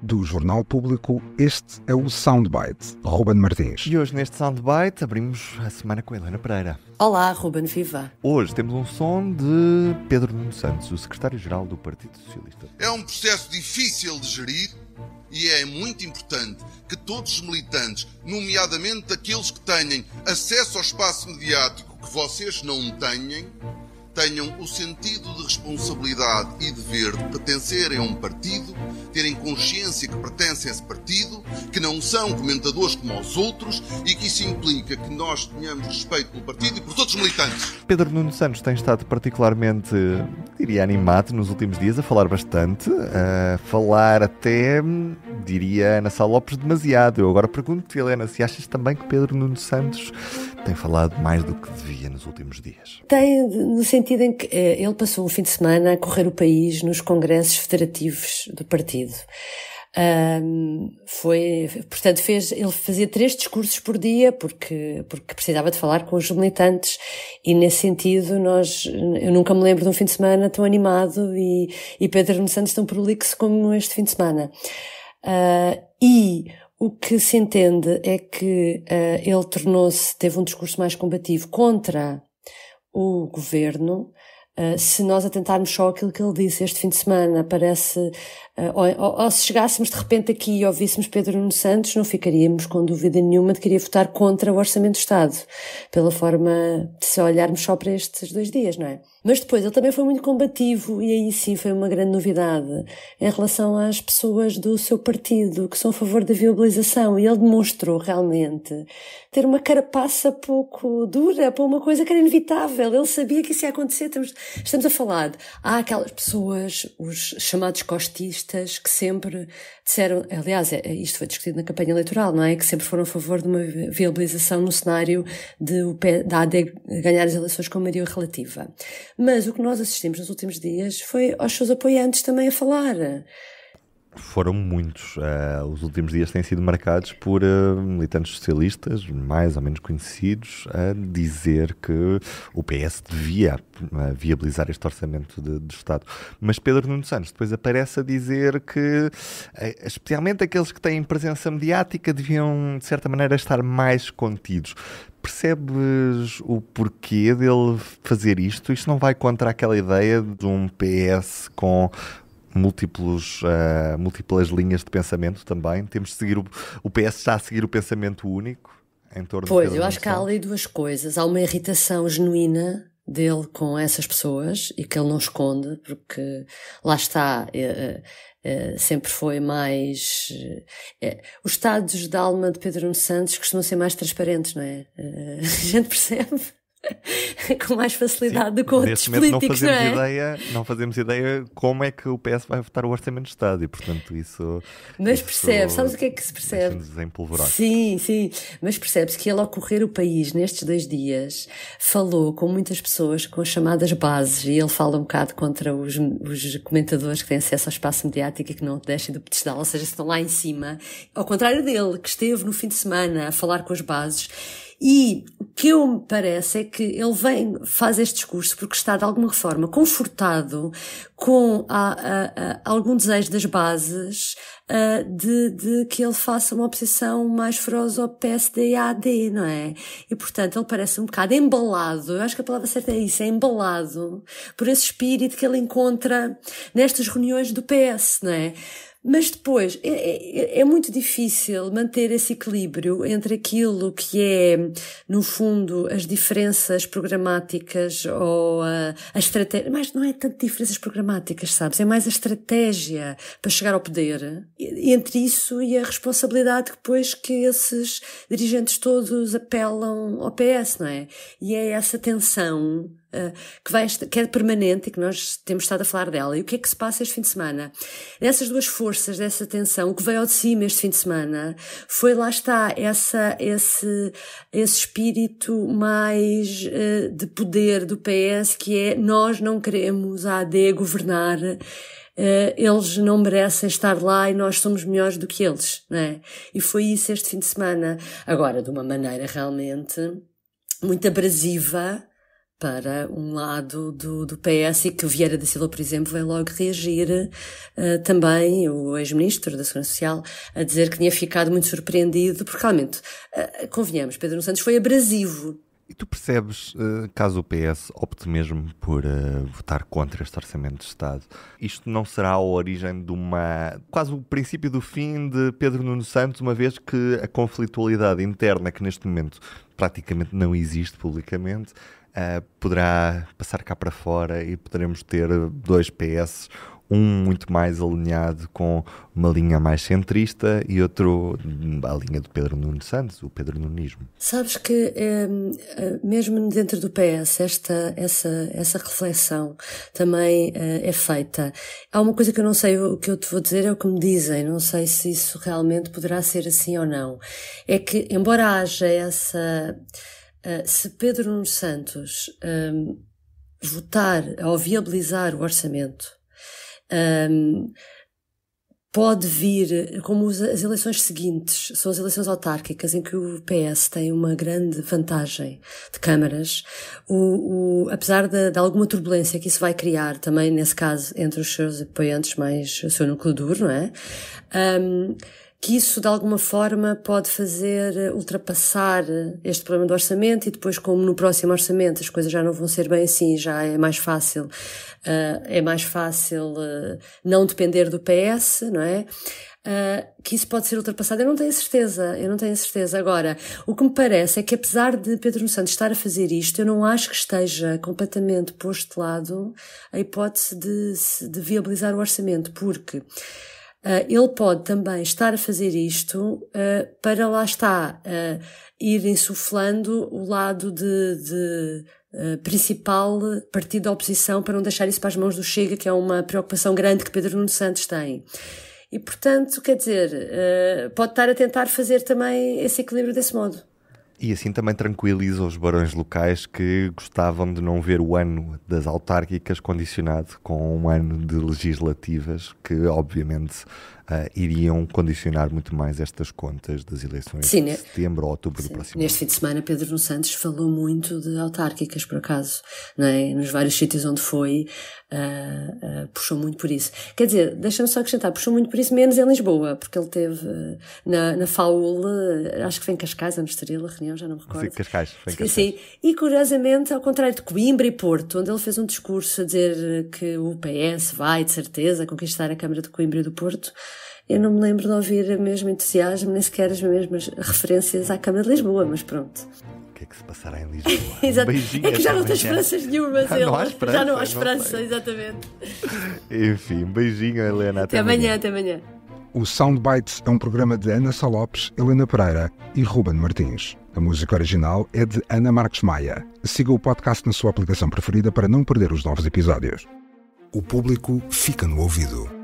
Do Jornal Público, este é o Soundbite. Ruben Martins. E hoje, neste Soundbite, abrimos a semana com a Helena Pereira. Olá, Ruben Viva. Hoje temos um som de Pedro Nuno Santos, o secretário-geral do Partido Socialista. É um processo difícil de gerir e é muito importante que todos os militantes, nomeadamente aqueles que têm acesso ao espaço mediático que vocês não têm, tenham o sentido de responsabilidade e dever de pertencerem a um partido, terem consciência que pertencem a esse partido, que não são comentadores como os outros e que isso implica que nós tenhamos respeito pelo partido e pelos outros militantes. Pedro Nuno Santos tem estado particularmente diria, animado nos últimos dias, a falar bastante, a falar até, diria, Ana Sá Lopes demasiado. Eu agora pergunto-te, Helena, se achas também que Pedro Nuno Santos tem falado mais do que devia nos últimos dias? Tem, no sentido em que eh, ele passou o fim de semana a correr o país nos congressos federativos do partido. Um, foi, portanto, fez, ele fazia três discursos por dia porque, porque precisava de falar com os militantes e nesse sentido nós, eu nunca me lembro de um fim de semana tão animado e, e Pedro Nuno Santos tão prolixo como este fim de semana. Uh, e o que se entende é que uh, ele tornou-se, teve um discurso mais combativo contra o governo, ah, se nós atentarmos só aquilo que ele disse este fim de semana, parece, uh, ou, ou, se chegássemos de repente aqui e ouvíssemos Pedro Nuno Santos, não ficaríamos com dúvida nenhuma de que iria votar contra o Orçamento do Estado, pela forma de se olharmos só para estes dois dias, não é? Mas depois ele também foi muito combativo e aí sim foi uma grande novidade em relação às pessoas do seu partido que são a favor da viabilização e ele demonstrou realmente ter uma carapaça pouco dura para uma coisa que era inevitável. Ele sabia que isso ia acontecer. Estamos, estamos a falar de, há aquelas pessoas, os chamados costistas, que sempre disseram, aliás, é, é, isto foi discutido na campanha eleitoral, não é? Que sempre foram a favor de uma viabilização no cenário de, da AD ganhar as eleições com maioria relativa. Mas o que nós assistimos nos últimos dias foi aos seus apoiantes também a falar. Foram muitos. Uh, os últimos dias têm sido marcados por uh, militantes socialistas, mais ou menos conhecidos, a dizer que o PS devia uh, viabilizar este orçamento de, de, Estado. Mas Pedro Nuno Santos depois aparece a dizer que, especialmente aqueles que têm presença mediática, deviam, de certa maneira, estar mais contidos. Percebes o porquê dele fazer isto? Isto não vai contra aquela ideia de um PS com múltiplos, uh, múltiplas linhas de pensamento também. Temos de seguir o, o PS está a seguir o pensamento único em torno Pois, eu acho que há ali duas coisas. Há uma irritação genuína dele com essas pessoas e que ele não esconde, porque lá está, é, é, sempre foi mais. É, os estados da alma de Pedro Santos costumam ser mais transparentes, não é? a gente percebe. com mais facilidade Sim, do que outros políticos, não, fazemos não é? Ideia, não fazemos ideia como é que o PS vai votar o Orçamento de Estado e, portanto, isso... Mas isso, percebes, sabes o que é que se percebe? Sim, sim, mas percebes que ele, ao correr o país nestes dois dias, falou com muitas pessoas com as chamadas bases e ele fala um bocado contra os, os comentadores que têm acesso ao espaço mediático e que não deixem do pedestal, ou seja, estão lá em cima. Ao contrário dele, que esteve no fim de semana a falar com as bases e o que eu me parece é que ele vem, faz este discurso porque está de alguma forma confortado com a, a, a, algum desejo das bases de, de, que ele faça uma oposição mais feroz ao PSD e AD, não é? E portanto ele parece um bocado embalado, eu acho que a palavra certa é isso, é embalado por esse espírito que ele encontra nestas reuniões do PS, não é? Mas depois é, é, é, muito difícil manter esse equilíbrio entre aquilo que é, no fundo, as diferenças programáticas ou a, a estratégia. Mas não é tanto diferenças programáticas, sabes? É mais a estratégia para chegar ao poder. Entre isso e a responsabilidade depois que esses dirigentes todos apelam ao PS, não é? E é essa tensão que, vai, que é permanente e que nós temos estado a falar dela. E o que é que se passa este fim de semana? Nessas duas forças, dessa tensão, o que veio ao de cima este fim de semana foi, lá está, essa, esse, esse espírito mais uh, de poder do PS, que é nós não queremos a AD governar eh, eles não merecem estar lá e nós somos melhores do que eles, né? E foi isso este fim de semana. Agora, de uma maneira realmente muito abrasiva, para um lado do, do PS e que Vieira da Silva, por exemplo, vai logo reagir uh, também, o ex-ministro da Segurança Social, a dizer que tinha ficado muito surpreendido, porque realmente, uh, convenhamos, Pedro Santos foi abrasivo. E tu percebes, eh, caso o PS opte mesmo por votar contra este Orçamento de Estado, isto não será a origem de uma. quase o princípio do fim de Pedro Nuno Santos, uma vez que a conflitualidade interna que neste momento praticamente não existe publicamente, uh, poderá passar cá para fora e poderemos ter dois PS, um muito mais alinhado com uma linha mais centrista e outro hum, a linha do Pedro Nuno Santos, o Pedro Nunismo. Sabes que hum, eh, mesmo dentro do PS esta essa essa reflexão também eh, é feita. Há uma coisa que eu não sei o que eu te vou dizer é o que me dizem, não sei se isso realmente poderá ser assim ou não. É que embora haja essa Uh, se Pedro Nuno Santos um, ehm, votar ou viabilizar o orçamento, um, ehm, pode vir, como as eleições seguintes, são as eleições autárquicas em que o PS tem uma grande vantagem de câmaras, o, o, apesar de, de, alguma turbulência que isso vai criar também, nesse caso, entre os seus apoiantes mais o seu núcleo duro, não é? Um, ehm, que isso de alguma forma pode fazer eh, ultrapassar eh, este problema do orçamento e depois como no próximo orçamento as coisas já não vão ser bem assim, já é mais fácil, eh, é mais fácil não depender do PS, não é? Uh, que isso pode ser ultrapassado. Eu não tenho certeza, eu não tenho certeza. Agora, o que me parece é que apesar de Pedro Santos estar a fazer isto, eu não acho que esteja completamente posto de lado a hipótese de, de viabilizar o orçamento, porque Uh, ele pode também estar a fazer isto uh, para lá está uh, ir insuflando o lado de, de principal partido da oposição para não deixar isso para as mãos do Chega, que é uma preocupação grande que Pedro Nuno Santos tem. E portanto, quer dizer, pode estar a tentar fazer também esse equilíbrio desse modo. E assim também tranquiliza os barões locais que gostavam de não ver o ano das autárquicas condicionado com um ano de legislativas, que obviamente uh, iriam condicionar muito mais estas contas das eleições sim, de né? setembro ou outubro sim, do próximo Neste ano. fim de semana, Pedro dos Santos falou muito de autárquicas, por acaso, é? nos vários sítios onde foi, uh, uh, puxou muito por isso. Quer dizer, deixa-me só acrescentar, puxou muito por isso, menos em Lisboa, porque ele teve na, na FAUL, acho que vem em Cascais, a Estrela, reunião já não me recordo. Sim, Cascais, foi em Cascais. Sim, e curiosamente, ao contrário de Coimbra e Porto, onde ele fez um discurso a dizer que o PS vai, de certeza, conquistar a Câmara de Coimbra e do Porto, eu não me lembro de ouvir o mesmo entusiasmo, nem sequer as mesmas referências à Câmara de Lisboa, mas pronto. O que é que se passará em Lisboa? Exato. é que já não tem esperanças nenhumas. Já, não há esperança, já não há esperança, não exatamente. Enfim, beijinho, Helena. Até, até amanhã, até amanhã. O Soundbites é um programa de Ana Salopes, Helena Pereira e Ruben Martins. A música original é de Ana Marques Maia. Siga o podcast na sua aplicação preferida para não perder os novos episódios. O público fica no ouvido.